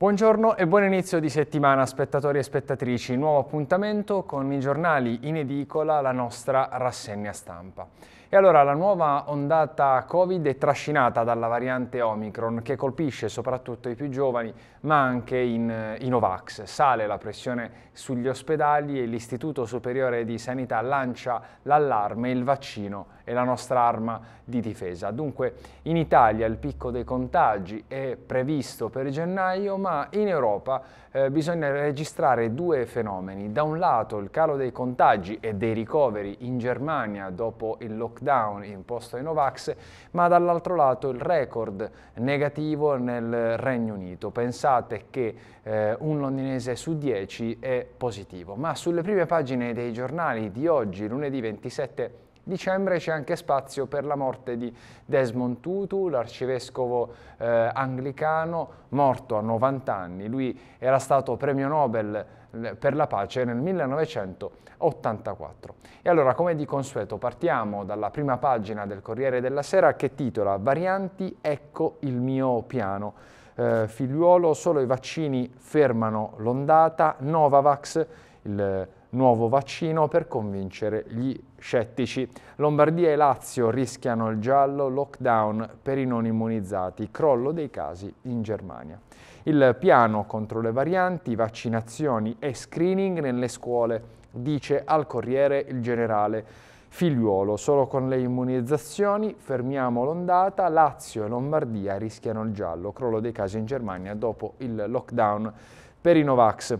Buongiorno e buon inizio di settimana spettatori e spettatrici, nuovo appuntamento con i giornali in edicola, la nostra rassegna stampa. E allora la nuova ondata Covid è trascinata dalla variante Omicron che colpisce soprattutto i più giovani ma anche in, eh, i Novax. Sale la pressione sugli ospedali e l'Istituto Superiore di Sanità lancia l'allarme il vaccino è la nostra arma di difesa. Dunque in Italia il picco dei contagi è previsto per gennaio ma in Europa eh, bisogna registrare due fenomeni. Da un lato il calo dei contagi e dei ricoveri in Germania dopo il lockdown imposto ai Novax, ma dall'altro lato il record negativo nel Regno Unito. Pensate che eh, un londinese su 10 è positivo. Ma sulle prime pagine dei giornali di oggi, lunedì 27 dicembre c'è anche spazio per la morte di Desmond Tutu, l'arcivescovo eh, anglicano morto a 90 anni. Lui era stato premio Nobel eh, per la pace nel 1984. E allora, come di consueto, partiamo dalla prima pagina del Corriere della Sera che titola Varianti, ecco il mio piano. Eh, figliuolo, solo i vaccini fermano l'ondata, Novavax, il eh, nuovo vaccino per convincere gli scettici. Lombardia e Lazio rischiano il giallo, lockdown per i non immunizzati, crollo dei casi in Germania. Il piano contro le varianti, vaccinazioni e screening nelle scuole, dice al Corriere il generale Figliuolo. Solo con le immunizzazioni fermiamo l'ondata, Lazio e Lombardia rischiano il giallo, crollo dei casi in Germania dopo il lockdown per i Novax.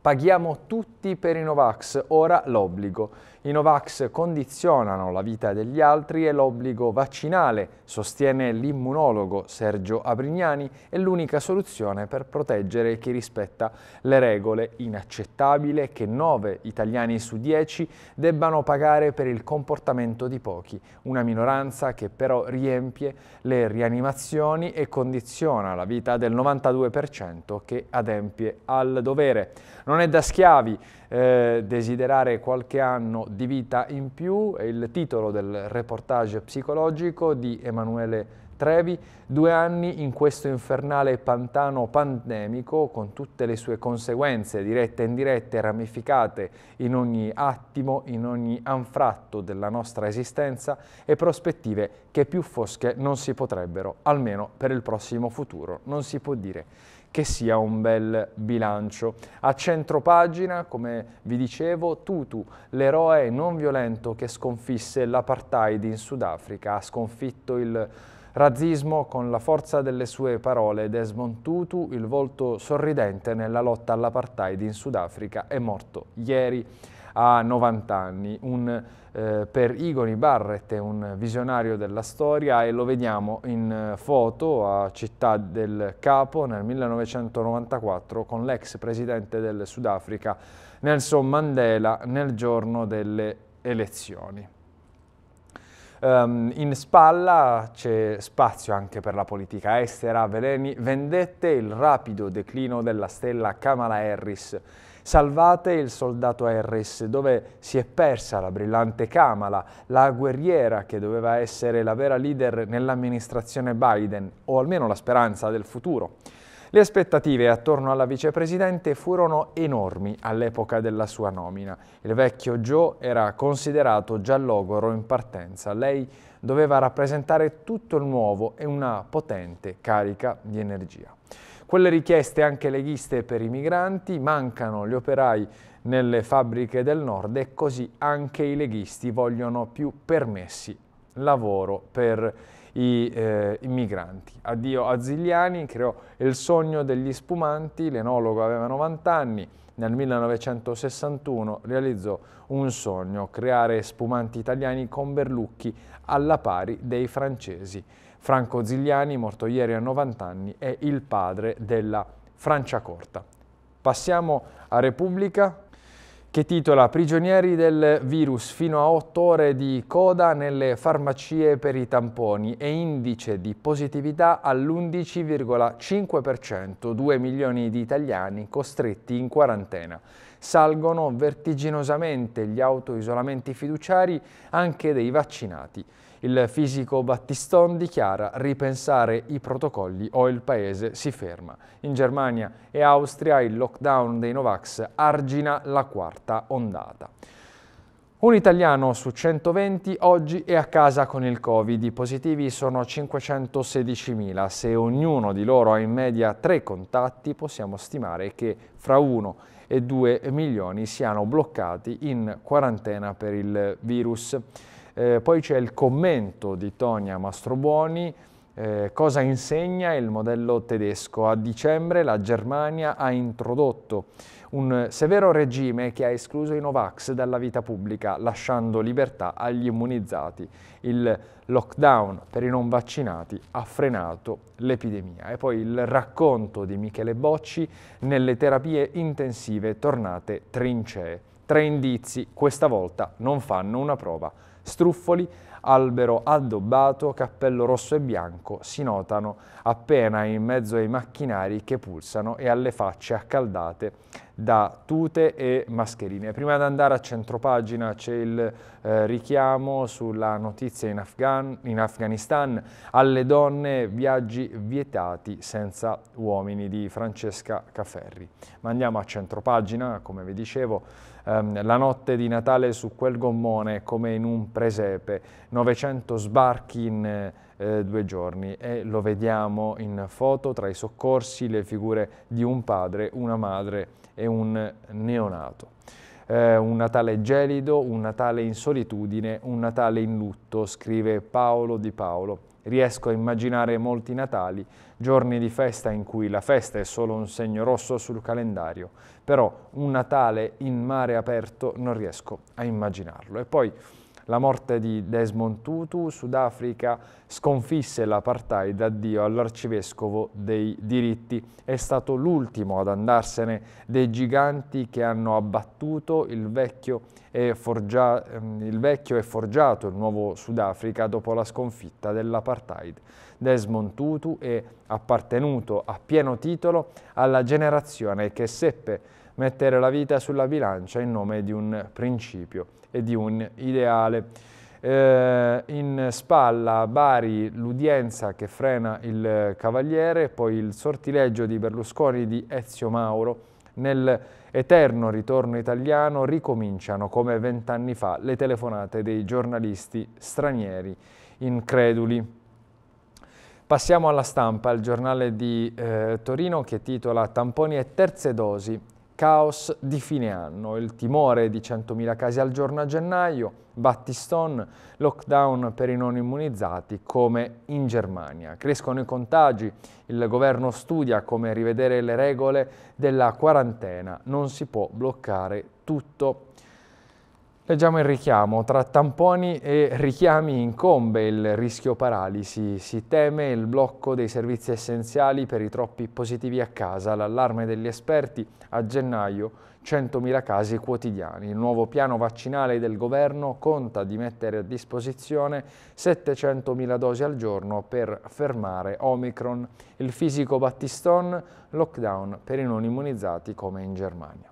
Paghiamo tutti per i Novax, ora l'obbligo. I Novax condizionano la vita degli altri e l'obbligo vaccinale, sostiene l'immunologo Sergio Abrignani, è l'unica soluzione per proteggere chi rispetta le regole. Inaccettabile che 9 italiani su 10 debbano pagare per il comportamento di pochi, una minoranza che però riempie le rianimazioni e condiziona la vita del 92% che adempie al dovere. Non è da schiavi eh, desiderare qualche anno di vita in più è il titolo del reportage psicologico di Emanuele Trevi, due anni in questo infernale pantano pandemico con tutte le sue conseguenze dirette e indirette ramificate in ogni attimo, in ogni anfratto della nostra esistenza e prospettive che più fosche non si potrebbero, almeno per il prossimo futuro, non si può dire che sia un bel bilancio. A centro pagina, come vi dicevo, Tutu, l'eroe non violento che sconfisse l'apartheid in Sudafrica, ha sconfitto il Razzismo con la forza delle sue parole, Desmond Tutu, il volto sorridente nella lotta all'apartheid in Sudafrica, è morto ieri a 90 anni, un, eh, per Igoni Barrett è un visionario della storia e lo vediamo in eh, foto a Città del Capo nel 1994 con l'ex presidente del Sudafrica Nelson Mandela nel giorno delle elezioni. Um, in spalla c'è spazio anche per la politica estera, veleni, vendette, il rapido declino della stella Kamala Harris Salvate il soldato Harris, dove si è persa la brillante Kamala, la guerriera che doveva essere la vera leader nell'amministrazione Biden, o almeno la speranza del futuro. Le aspettative attorno alla vicepresidente furono enormi all'epoca della sua nomina. Il vecchio Joe era considerato già logoro in partenza. Lei doveva rappresentare tutto il nuovo e una potente carica di energia. Quelle richieste anche leghiste per i migranti, mancano gli operai nelle fabbriche del nord e così anche i leghisti vogliono più permessi lavoro per i eh, migranti. Addio a Zigliani, creò il sogno degli spumanti, l'enologo aveva 90 anni, nel 1961 realizzò un sogno, creare spumanti italiani con berlucchi alla pari dei francesi. Franco Zigliani, morto ieri a 90 anni, è il padre della Francia Corta. Passiamo a Repubblica che titola Prigionieri del virus fino a 8 ore di coda nelle farmacie per i tamponi e indice di positività all'11,5%, 2 milioni di italiani costretti in quarantena. Salgono vertiginosamente gli autoisolamenti fiduciari anche dei vaccinati. Il fisico Battiston dichiara ripensare i protocolli o il paese si ferma. In Germania e Austria il lockdown dei Novax argina la quarta ondata. Un italiano su 120 oggi è a casa con il Covid, i positivi sono 516.000, se ognuno di loro ha in media tre contatti possiamo stimare che fra 1 e 2 milioni siano bloccati in quarantena per il virus. Eh, poi c'è il commento di Tonia Mastrobuoni, eh, cosa insegna il modello tedesco. A dicembre la Germania ha introdotto un severo regime che ha escluso i Novax dalla vita pubblica, lasciando libertà agli immunizzati. Il lockdown per i non vaccinati ha frenato l'epidemia. E poi il racconto di Michele Bocci nelle terapie intensive tornate trincee. Tre indizi, questa volta non fanno una prova struffoli, albero addobbato, cappello rosso e bianco, si notano appena in mezzo ai macchinari che pulsano e alle facce accaldate da tute e mascherine. Prima di andare a centropagina c'è il eh, richiamo sulla notizia in, Afgan in Afghanistan alle donne viaggi vietati senza uomini di Francesca Caferri. Ma andiamo a centropagina, come vi dicevo, ehm, la notte di Natale su quel gommone come in un presepe, 900 sbarchi in eh, due giorni e lo vediamo in foto tra i soccorsi le figure di un padre, una madre e un neonato. Eh, un Natale gelido, un Natale in solitudine, un Natale in lutto, scrive Paolo Di Paolo. Riesco a immaginare molti Natali, giorni di festa in cui la festa è solo un segno rosso sul calendario, però un Natale in mare aperto non riesco a immaginarlo. E poi la morte di Desmond Tutu, Sudafrica sconfisse l'apartheid, addio all'arcivescovo dei diritti, è stato l'ultimo ad andarsene dei giganti che hanno abbattuto il vecchio e, forgia ehm, il vecchio e forgiato il nuovo Sudafrica dopo la sconfitta dell'apartheid. Desmond Tutu e appartenuto a pieno titolo alla generazione che seppe mettere la vita sulla bilancia in nome di un principio e di un ideale. Eh, in spalla Bari l'udienza che frena il cavaliere, poi il sortileggio di Berlusconi di Ezio Mauro. Nel eterno ritorno italiano ricominciano come vent'anni fa le telefonate dei giornalisti stranieri increduli. Passiamo alla stampa, il giornale di eh, Torino che titola Tamponi e terze dosi, caos di fine anno, il timore di 100.000 casi al giorno a gennaio, battistone, lockdown per i non immunizzati come in Germania. Crescono i contagi, il governo studia come rivedere le regole della quarantena, non si può bloccare tutto Leggiamo il richiamo. Tra tamponi e richiami incombe il rischio paralisi. Si teme il blocco dei servizi essenziali per i troppi positivi a casa. L'allarme degli esperti a gennaio 100.000 casi quotidiani. Il nuovo piano vaccinale del governo conta di mettere a disposizione 700.000 dosi al giorno per fermare Omicron. Il fisico Battiston, lockdown per i non immunizzati come in Germania.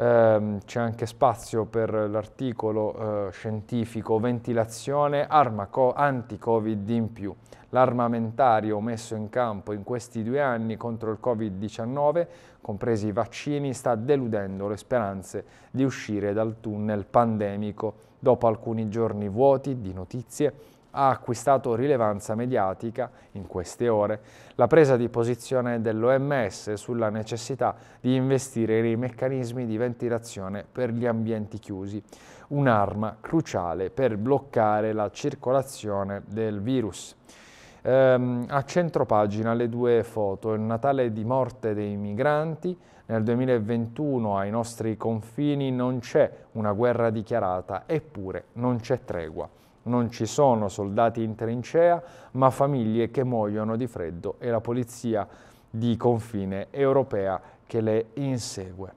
Ehm, c'è anche spazio per l'articolo eh, scientifico ventilazione arma anti-covid in più l'armamentario messo in campo in questi due anni contro il covid-19 compresi i vaccini sta deludendo le speranze di uscire dal tunnel pandemico dopo alcuni giorni vuoti di notizie ha acquistato rilevanza mediatica in queste ore la presa di posizione dell'OMS sulla necessità di investire nei meccanismi di ventilazione per gli ambienti chiusi, un'arma cruciale per bloccare la circolazione del virus. Ehm, a centro pagina le due foto, il Natale di morte dei migranti, nel 2021 ai nostri confini non c'è una guerra dichiarata, eppure non c'è tregua. Non ci sono soldati in trincea, ma famiglie che muoiono di freddo e la polizia di confine europea che le insegue.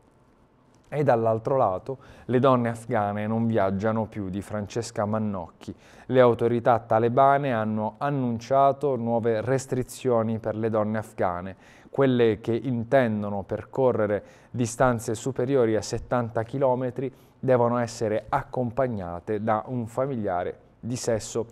E dall'altro lato le donne afghane non viaggiano più di Francesca Mannocchi. Le autorità talebane hanno annunciato nuove restrizioni per le donne afghane, quelle che intendono percorrere distanze superiori a 70 km devono essere accompagnate da un familiare di sesso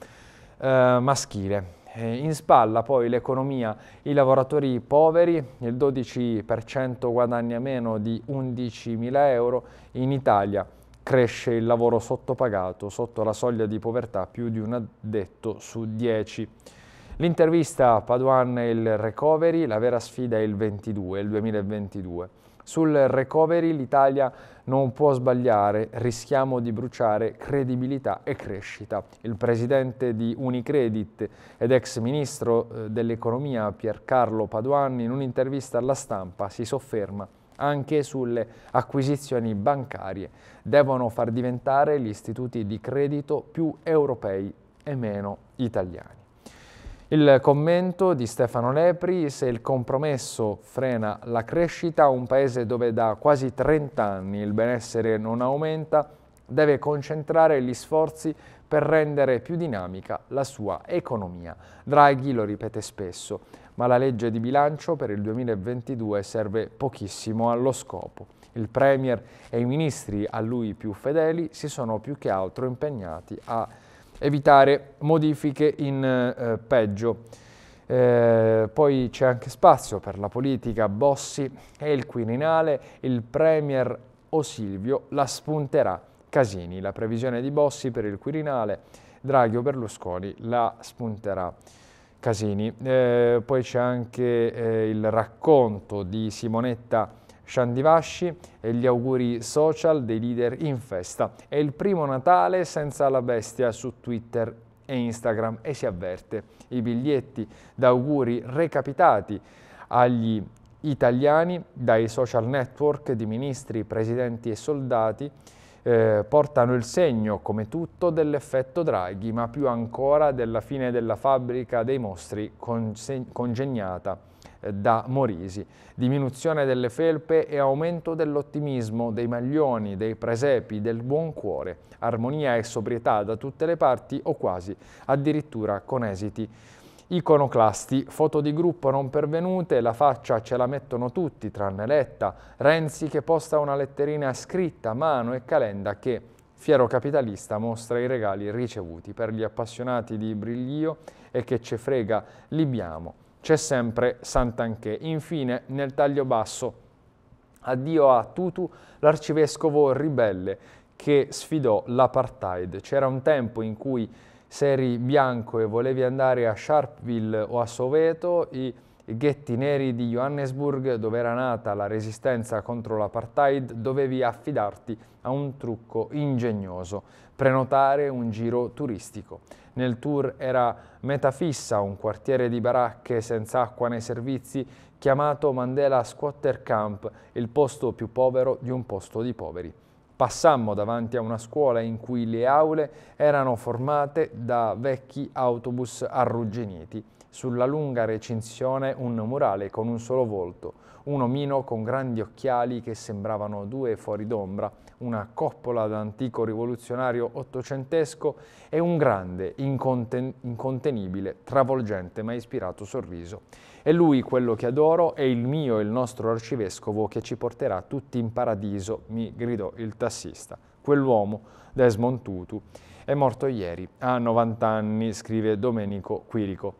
eh, maschile. In spalla poi l'economia, i lavoratori poveri, il 12% guadagna meno di 11.000 euro, in Italia cresce il lavoro sottopagato, sotto la soglia di povertà più di un addetto su 10. L'intervista Paduan e il recovery, la vera sfida è il 22, il 2022. Sul recovery l'Italia non può sbagliare, rischiamo di bruciare credibilità e crescita. Il presidente di Unicredit ed ex ministro eh, dell'economia Piercarlo Paduanni in un'intervista alla stampa si sofferma anche sulle acquisizioni bancarie. Devono far diventare gli istituti di credito più europei e meno italiani. Il commento di Stefano Lepri, se il compromesso frena la crescita, un paese dove da quasi 30 anni il benessere non aumenta, deve concentrare gli sforzi per rendere più dinamica la sua economia. Draghi lo ripete spesso, ma la legge di bilancio per il 2022 serve pochissimo allo scopo. Il Premier e i ministri a lui più fedeli si sono più che altro impegnati a evitare modifiche in eh, peggio. Eh, poi c'è anche spazio per la politica, Bossi e il Quirinale, il Premier o Silvio la spunterà Casini. La previsione di Bossi per il Quirinale, Draghi o Berlusconi la spunterà Casini. Eh, poi c'è anche eh, il racconto di Simonetta Shandivashi e gli auguri social dei leader in festa. È il primo Natale senza la bestia su Twitter e Instagram e si avverte i biglietti d'auguri recapitati agli italiani dai social network di ministri, presidenti e soldati eh, portano il segno, come tutto, dell'effetto Draghi, ma più ancora della fine della fabbrica dei mostri congegnata da Morisi. Diminuzione delle felpe e aumento dell'ottimismo, dei maglioni, dei presepi, del buon cuore. Armonia e sobrietà da tutte le parti o quasi, addirittura con esiti Iconoclasti, foto di gruppo non pervenute, la faccia ce la mettono tutti tranne Letta, Renzi che posta una letterina scritta a mano e Calenda che, fiero capitalista, mostra i regali ricevuti per gli appassionati di briglio e che ce frega, libiamo c'è sempre Sant'Anché. Infine, nel taglio basso, addio a Tutu, l'arcivescovo ribelle che sfidò l'apartheid. C'era un tempo in cui se eri bianco e volevi andare a Sharpeville o a Soveto, i ghetti neri di Johannesburg, dove era nata la resistenza contro l'apartheid, dovevi affidarti a un trucco ingegnoso, prenotare un giro turistico. Nel tour era Metafissa, un quartiere di baracche senza acqua nei servizi, chiamato Mandela Squatter Camp, il posto più povero di un posto di poveri. Passammo davanti a una scuola in cui le aule erano formate da vecchi autobus arrugginiti sulla lunga recinzione un murale con un solo volto, un omino con grandi occhiali che sembravano due fuori d'ombra, una coppola d'antico rivoluzionario ottocentesco e un grande, inconten incontenibile, travolgente ma ispirato sorriso. È lui quello che adoro, è il mio e il nostro arcivescovo che ci porterà tutti in paradiso, mi gridò il tassista. Quell'uomo, Desmond Tutu, è morto ieri, a 90 anni, scrive Domenico Quirico.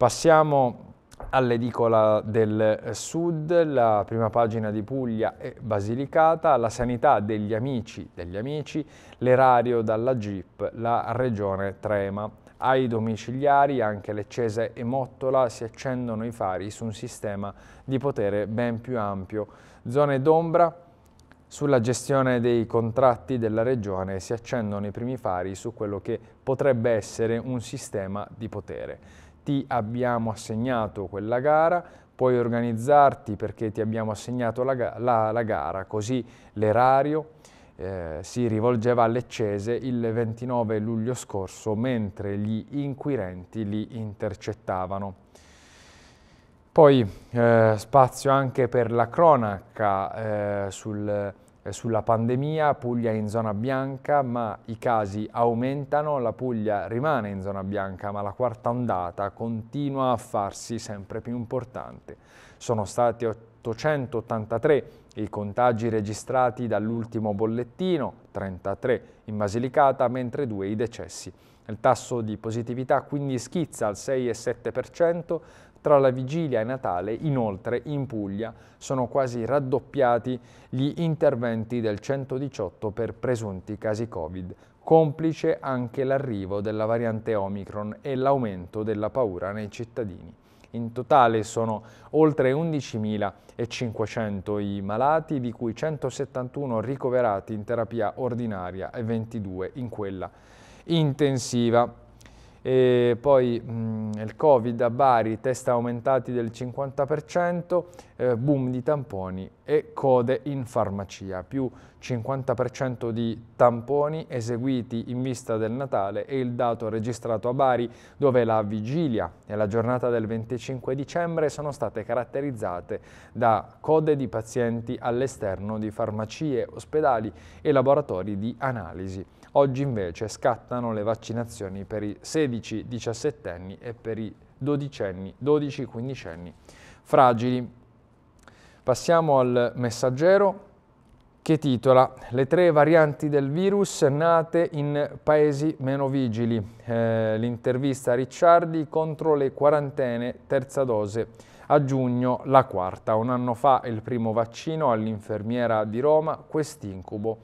Passiamo all'edicola del sud, la prima pagina di Puglia e Basilicata, la sanità degli amici degli amici, l'erario dalla GIP, la regione trema. Ai domiciliari, anche Leccese e Mottola, si accendono i fari su un sistema di potere ben più ampio. Zone d'ombra, sulla gestione dei contratti della Regione si accendono i primi fari su quello che potrebbe essere un sistema di potere ti abbiamo assegnato quella gara, puoi organizzarti perché ti abbiamo assegnato la, la, la gara, così l'erario eh, si rivolgeva all'Eccese il 29 luglio scorso mentre gli inquirenti li intercettavano. Poi eh, spazio anche per la cronaca eh, sul eh, sulla pandemia, Puglia in zona bianca, ma i casi aumentano, la Puglia rimane in zona bianca, ma la quarta ondata continua a farsi sempre più importante. Sono stati 883 i contagi registrati dall'ultimo bollettino, 33 in Basilicata, mentre 2 i decessi. Il tasso di positività quindi schizza al 6,7%, tra la vigilia e Natale, inoltre, in Puglia sono quasi raddoppiati gli interventi del 118 per presunti casi Covid, complice anche l'arrivo della variante Omicron e l'aumento della paura nei cittadini. In totale sono oltre 11.500 i malati, di cui 171 ricoverati in terapia ordinaria e 22 in quella intensiva. E poi mh, mm, il Covid a Bari, test aumentati del 50%, eh, boom di tamponi e code in farmacia, più 50% di tamponi eseguiti in vista del Natale e il dato registrato a Bari dove la vigilia e la giornata del 25 dicembre sono state caratterizzate da code di pazienti all'esterno di farmacie, ospedali e laboratori di analisi. Oggi invece scattano le vaccinazioni per i 16-17 anni e per i 12-15 anni fragili. Passiamo al messaggero che titola Le tre varianti del virus nate in paesi meno vigili. Eh, l'intervista a Ricciardi contro le quarantene, terza dose a giugno, la quarta. Un anno fa il primo vaccino all'infermiera di Roma, quest'incubo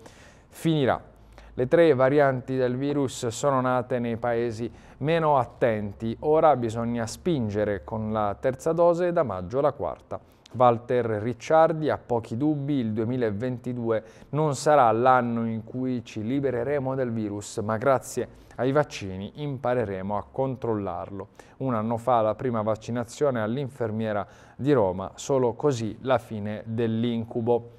finirà. Le tre varianti del virus sono nate nei paesi meno attenti, ora bisogna spingere con la terza dose e da maggio la quarta. Walter Ricciardi ha pochi dubbi, il 2022 non sarà l'anno in cui ci libereremo del virus, ma grazie ai vaccini impareremo a controllarlo. Un anno fa la prima vaccinazione all'infermiera di Roma, solo così la fine dell'incubo.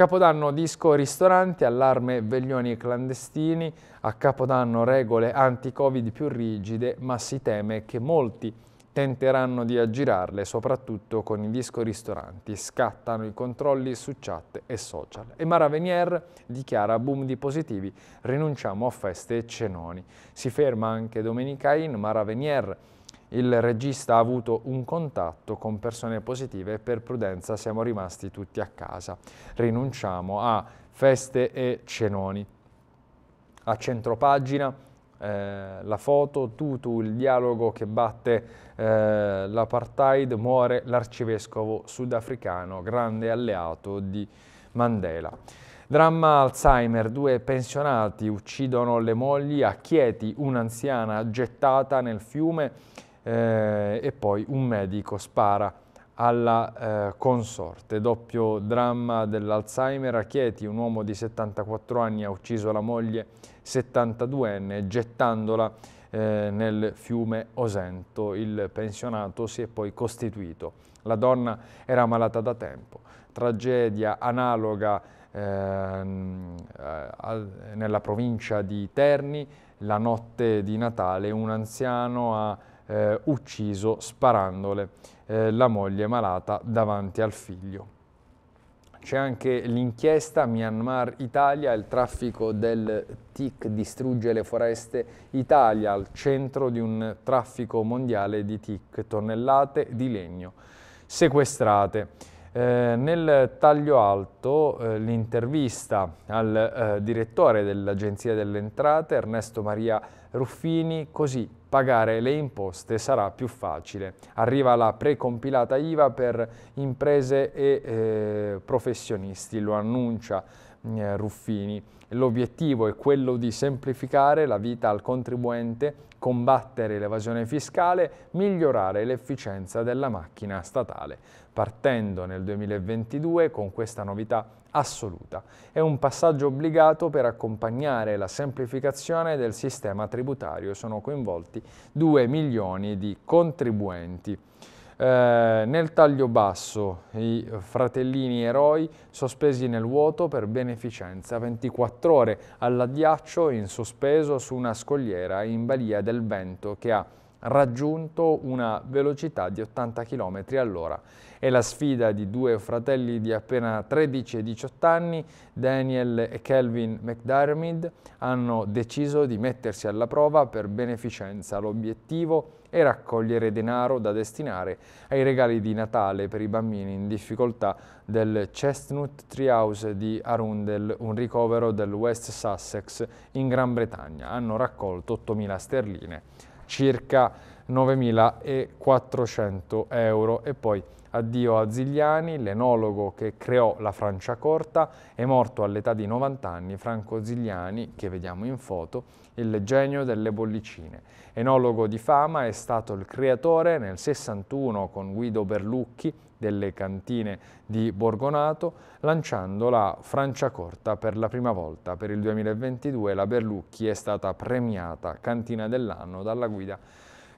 Capodanno disco ristoranti, allarme veglioni clandestini, a Capodanno regole anti-Covid più rigide, ma si teme che molti tenteranno di aggirarle, soprattutto con i disco ristoranti. Scattano i controlli su chat e social. E Mara Venier dichiara boom di positivi, rinunciamo a feste e cenoni. Si ferma anche Domenica In, Mara Venier il regista ha avuto un contatto con persone positive e per prudenza siamo rimasti tutti a casa. Rinunciamo a feste e cenoni. A centropagina eh, la foto, Tutu, il dialogo che batte eh, l'apartheid, muore l'arcivescovo sudafricano, grande alleato di Mandela. Dramma Alzheimer, due pensionati uccidono le mogli, a Chieti un'anziana gettata nel fiume eh, e poi un medico spara alla eh, consorte. Doppio dramma dell'Alzheimer a Chieti, un uomo di 74 anni ha ucciso la moglie 72enne gettandola eh, nel fiume Osento. Il pensionato si è poi costituito. La donna era malata da tempo. Tragedia analoga ehm, eh, nella provincia di Terni, la notte di Natale un anziano ha eh, ucciso sparandole eh, la moglie malata davanti al figlio. C'è anche l'inchiesta Myanmar-Italia, il traffico del TIC distrugge le foreste. Italia al centro di un traffico mondiale di TIC, tonnellate di legno sequestrate. Eh, nel taglio alto eh, l'intervista al eh, direttore dell'Agenzia delle Entrate, Ernesto Maria Ruffini, così pagare le imposte sarà più facile. Arriva la precompilata IVA per imprese e eh, professionisti, lo annuncia eh, Ruffini. L'obiettivo è quello di semplificare la vita al contribuente, combattere l'evasione fiscale, migliorare l'efficienza della macchina statale partendo nel 2022 con questa novità assoluta. È un passaggio obbligato per accompagnare la semplificazione del sistema tributario. Sono coinvolti 2 milioni di contribuenti. Eh, nel taglio basso i fratellini eroi sospesi nel vuoto per beneficenza, 24 ore all'addiaccio in sospeso su una scogliera in balia del vento che ha raggiunto una velocità di 80 km all'ora. È la sfida di due fratelli di appena 13 e 18 anni, Daniel e Kelvin McDiarmid, hanno deciso di mettersi alla prova per beneficenza. L'obiettivo è raccogliere denaro da destinare ai regali di Natale per i bambini in difficoltà del Chestnut Treehouse di Arundel, un ricovero del West Sussex in Gran Bretagna. Hanno raccolto 8.000 sterline circa 9.400 euro e poi Addio a Zigliani, l'enologo che creò la Francia Corta, è morto all'età di 90 anni Franco Zigliani, che vediamo in foto, il genio delle bollicine. Enologo di fama è stato il creatore nel 61 con Guido Berlucchi delle cantine di Borgonato, lanciando la Francia Corta per la prima volta. Per il 2022 la Berlucchi è stata premiata cantina dell'anno dalla guida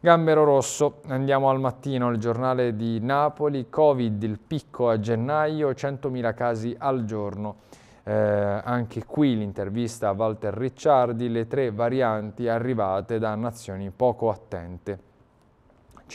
Gambero Rosso, andiamo al mattino, il giornale di Napoli, Covid, il picco a gennaio, 100.000 casi al giorno. Eh, anche qui l'intervista a Walter Ricciardi, le tre varianti arrivate da nazioni poco attente.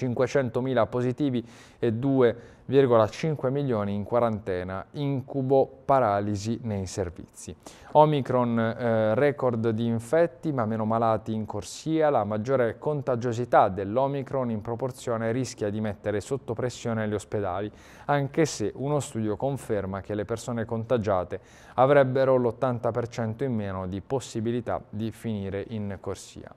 500.000 positivi e 2,5 milioni in quarantena, incubo paralisi nei servizi. Omicron eh, record di infetti ma meno malati in corsia, la maggiore contagiosità dell'Omicron in proporzione rischia di mettere sotto pressione gli ospedali, anche se uno studio conferma che le persone contagiate avrebbero l'80% in meno di possibilità di finire in corsia.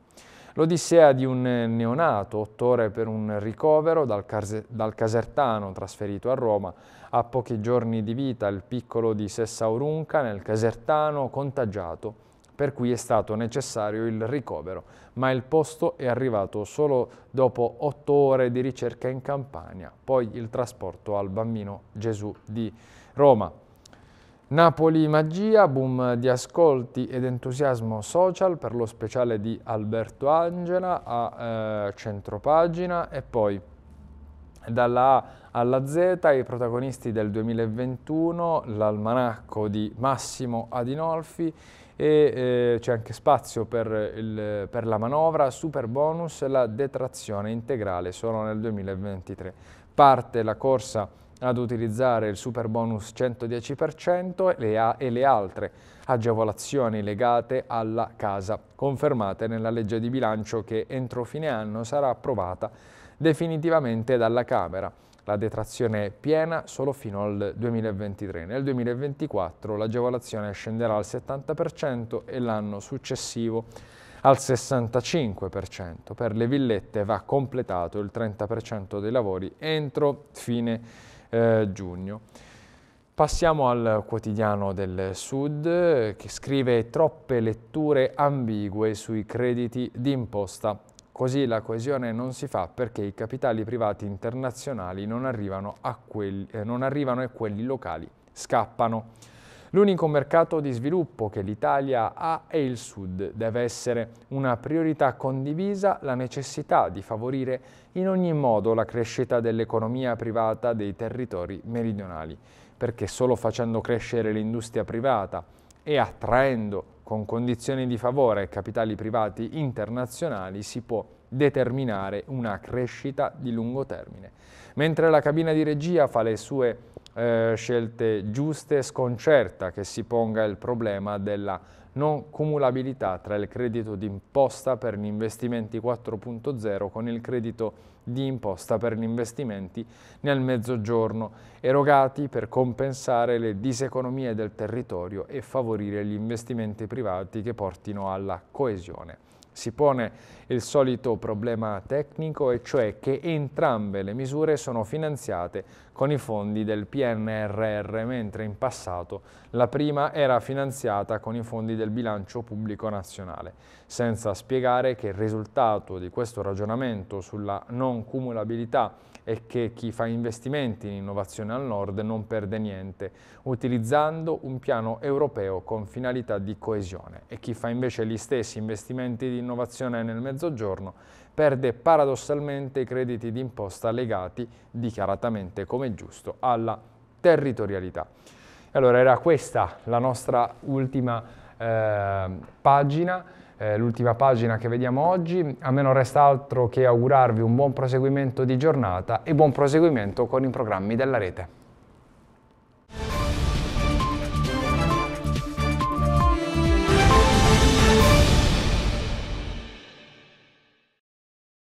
L'odissea di un eh, neonato, otto ore per un ricovero dal, dal, Casertano trasferito a Roma. A pochi giorni di vita il piccolo di Sessa Orunca nel Casertano contagiato, per cui è stato necessario il ricovero, ma il posto è arrivato solo dopo otto ore di ricerca in Campania, poi il trasporto al bambino Gesù di Roma. Napoli Magia, boom di ascolti ed entusiasmo social per lo speciale di Alberto Angela a eh, centropagina e poi dalla A alla Z i protagonisti del 2021, l'almanacco di Massimo Adinolfi e eh, c'è anche spazio per, il, per, la manovra, super bonus e la detrazione integrale solo nel 2023. Parte la corsa ad utilizzare il super bonus 110% e, le altre agevolazioni legate alla casa confermate nella legge di bilancio che entro fine anno sarà approvata definitivamente dalla Camera. La detrazione è piena solo fino al 2023. Nel 2024 l'agevolazione scenderà al 70% e l'anno successivo al 65%. Per le villette va completato il 30% dei lavori entro fine eh, giugno. Passiamo al quotidiano del Sud che scrive troppe letture ambigue sui crediti d'imposta. Così la coesione non si fa perché i capitali privati internazionali non arrivano, quelli, eh, non arrivano e quelli locali scappano. L'unico mercato di sviluppo che l'Italia ha è il Sud. Deve essere una priorità condivisa la necessità di favorire in ogni modo la crescita dell'economia privata dei territori meridionali, perché solo facendo crescere l'industria privata e attraendo con condizioni di favore capitali privati internazionali si può determinare una crescita di lungo termine. Mentre la cabina di regia fa le sue eh, scelte giuste sconcerta che si ponga il problema della non cumulabilità tra il credito di imposta per gli investimenti 4.0 con il credito di imposta per gli investimenti nel mezzogiorno, erogati per compensare le diseconomie del territorio e favorire gli investimenti privati che portino alla coesione. Si pone il solito problema tecnico e cioè che entrambe le misure sono finanziate con i fondi del PNRR, mentre in passato la prima era finanziata con i fondi del bilancio pubblico nazionale, senza spiegare che il risultato di questo ragionamento sulla non cumulabilità è che chi fa investimenti in innovazione al nord non perde niente, utilizzando un piano europeo con finalità di coesione e chi fa invece gli stessi investimenti di innovazione nel mezzogiorno perde paradossalmente i crediti di imposta legati dichiaratamente come giusto alla territorialità. Allora era questa la nostra ultima eh, pagina, eh, l'ultima pagina che vediamo oggi. A me non resta altro che augurarvi un buon proseguimento di giornata e buon proseguimento con i programmi della rete.